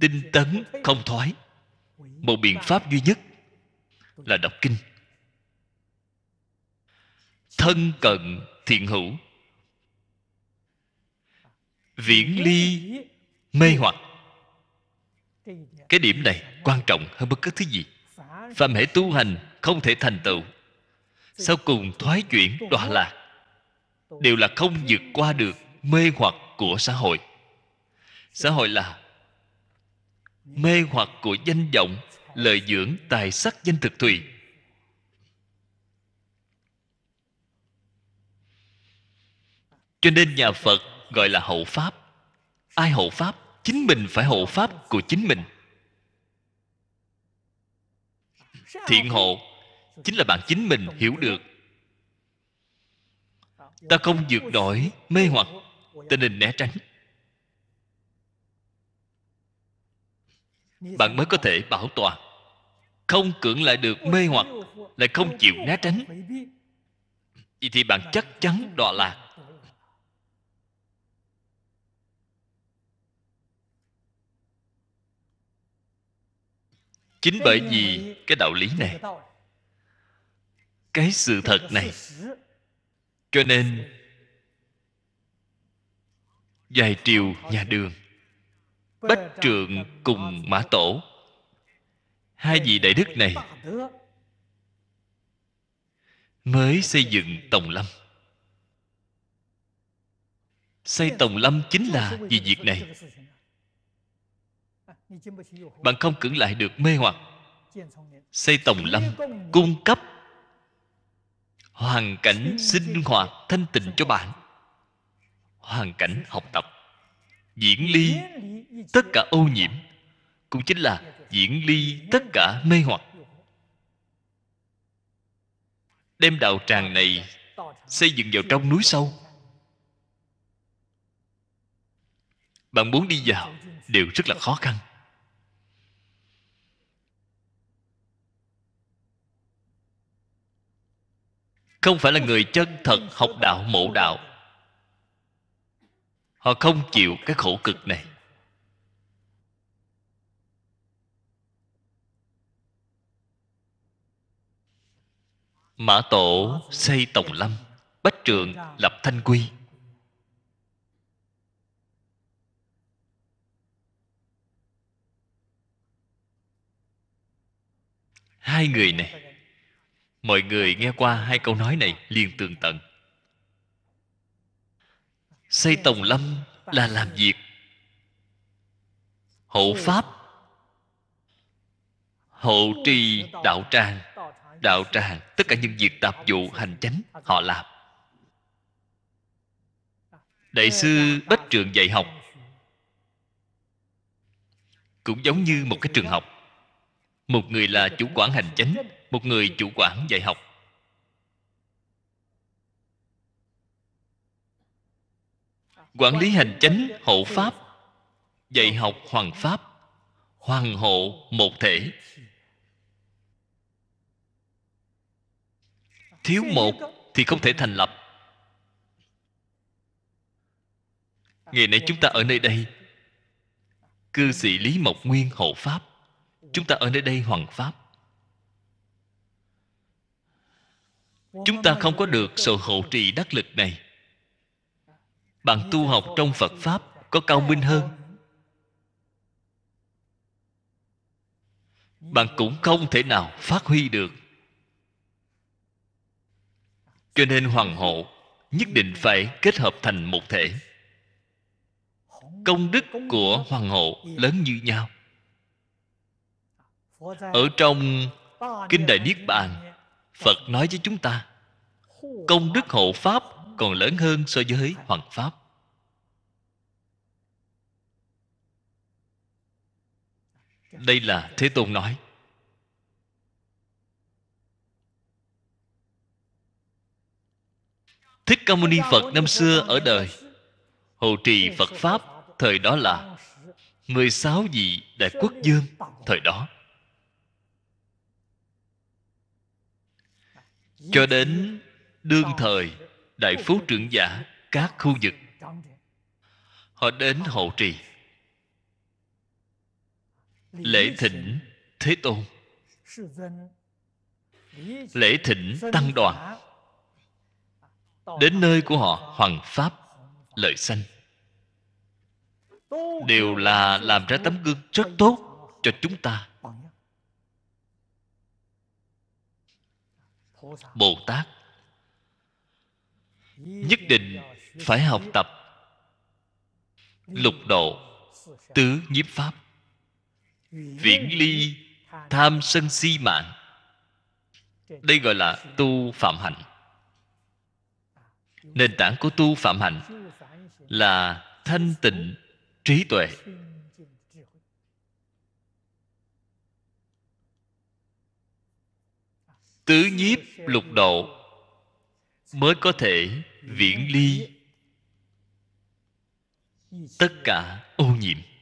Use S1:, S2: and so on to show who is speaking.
S1: tinh tấn không thoái một biện pháp duy nhất là đọc kinh thân cận thiện hữu viễn ly mê hoặc cái điểm này quan trọng hơn bất cứ thứ gì phạm hệ tu hành không thể thành tựu sau cùng thoái chuyển đọa lạc đều là không vượt qua được mê hoặc của xã hội xã hội là mê hoặc của danh vọng lợi dưỡng tài sắc danh thực thùy cho nên nhà phật gọi là hậu pháp ai hậu pháp chính mình phải hộ pháp của chính mình thiện hộ chính là bạn chính mình hiểu được ta không vượt nổi mê hoặc ta nên né tránh bạn mới có thể bảo toàn không cưỡng lại được mê hoặc lại không chịu né tránh vậy thì bạn chắc chắn đọa lạc chính bởi vì cái đạo lý này cái sự thật này cho nên vài triều nhà đường
S2: bách trượng cùng mã
S1: tổ hai vị đại đức này mới xây dựng tổng lâm xây tổng lâm chính là vì việc này bạn không cưỡng lại được mê hoặc xây tổng lâm cung cấp hoàn cảnh sinh hoạt thanh tịnh cho bạn hoàn cảnh học tập diễn ly tất cả ô nhiễm cũng chính là diễn ly tất cả mê hoặc đem đạo tràng này xây dựng vào trong núi sâu bạn muốn đi vào đều rất là khó khăn không phải là người chân thật học đạo mộ đạo họ không chịu cái khổ cực này mã tổ xây tổng lâm bách trượng lập thanh quy hai người này mọi người nghe qua hai câu nói này liền tường tận xây tòng lâm là làm việc hộ pháp hộ trì đạo tràng đạo tràng tất cả những việc tạp vụ hành chánh họ làm đại sư bách trường dạy học cũng giống như một cái trường học một người là chủ quản hành chánh một người chủ quản dạy học quản lý hành chánh hộ pháp dạy học hoàng pháp hoàng hộ một thể thiếu một thì không thể thành lập ngày nay chúng ta ở nơi đây cư sĩ lý mộc nguyên hộ pháp chúng ta ở nơi đây hoàng pháp chúng ta không có được sự hộ trì đắc lực này bạn tu học trong phật pháp có cao minh hơn bạn cũng không thể nào phát huy được cho nên hoàng hộ nhất định phải kết hợp thành một thể công đức của hoàng hộ lớn như nhau ở trong kinh đại niết bàn phật nói với chúng ta công đức hộ pháp còn lớn hơn so với hoàng pháp đây là thế tôn nói thích ca mâu ni phật năm xưa ở đời hộ trì phật pháp thời đó là 16 vị đại quốc dương thời đó cho đến đương thời đại phú trưởng giả các khu vực họ đến hộ trì lễ thỉnh thế tôn lễ thỉnh tăng đoàn đến nơi của họ hoằng pháp lợi sanh đều là làm ra tấm gương rất tốt cho chúng ta bồ tát nhất định phải học tập lục độ tứ nhiếp pháp viễn ly tham sân si mạng đây gọi là tu phạm hạnh nền tảng của tu phạm hạnh là thanh tịnh trí tuệ tứ nhiếp lục độ mới có thể viễn ly tất cả ô nhiễm